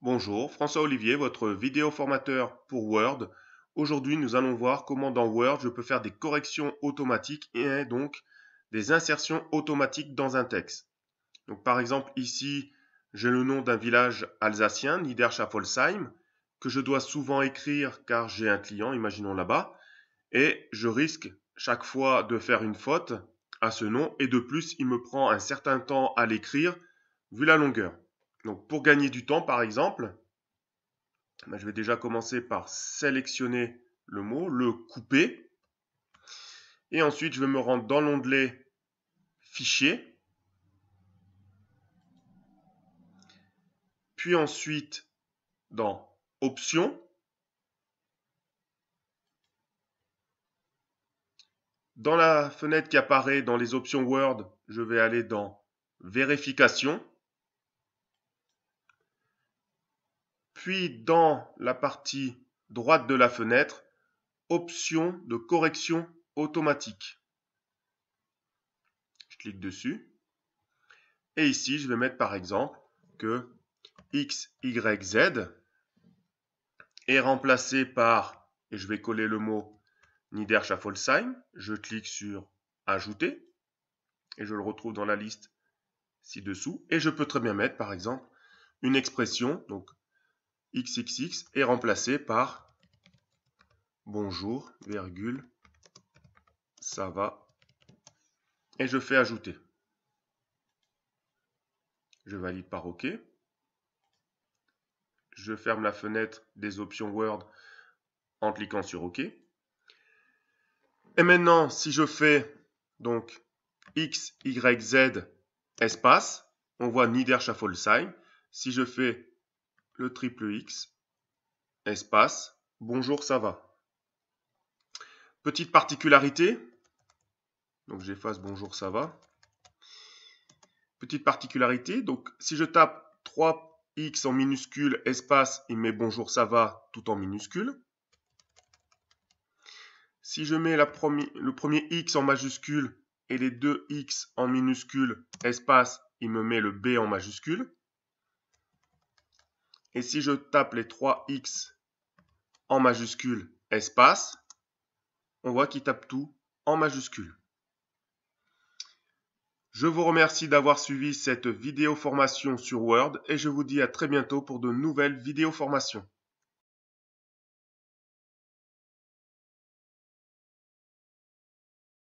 Bonjour, François Olivier, votre vidéo formateur pour Word. Aujourd'hui, nous allons voir comment dans Word, je peux faire des corrections automatiques et donc des insertions automatiques dans un texte. Donc par exemple, ici, j'ai le nom d'un village alsacien, Niederschaffolsheim, que je dois souvent écrire car j'ai un client, imaginons là-bas, et je risque chaque fois de faire une faute à ce nom et de plus, il me prend un certain temps à l'écrire vu la longueur. Donc pour gagner du temps, par exemple, ben, je vais déjà commencer par sélectionner le mot, le couper. Et ensuite, je vais me rendre dans l'onglet Fichier. Puis ensuite, dans Options. Dans la fenêtre qui apparaît dans les options Word, je vais aller dans Vérification. puis dans la partie droite de la fenêtre, option de correction automatique. Je clique dessus. Et ici, je vais mettre par exemple que x, y, z est remplacé par, et je vais coller le mot Niederschaffolsheim. Je clique sur Ajouter et je le retrouve dans la liste ci-dessous. Et je peux très bien mettre par exemple une expression, donc xxx est remplacé par bonjour, virgule, ça va, et je fais ajouter. Je valide par OK. Je ferme la fenêtre des options Word en cliquant sur OK. Et maintenant, si je fais donc X, Y, Z, espace, on voit sign Si je fais le triple X, espace, bonjour, ça va. Petite particularité, donc j'efface bonjour, ça va. Petite particularité, donc si je tape 3x en minuscule, espace, il met bonjour, ça va tout en minuscule. Si je mets la le premier x en majuscule et les deux x en minuscule, espace, il me met le b en majuscule. Et si je tape les 3x en majuscule espace, on voit qu'il tape tout en majuscule. Je vous remercie d'avoir suivi cette vidéo formation sur Word et je vous dis à très bientôt pour de nouvelles vidéos formations.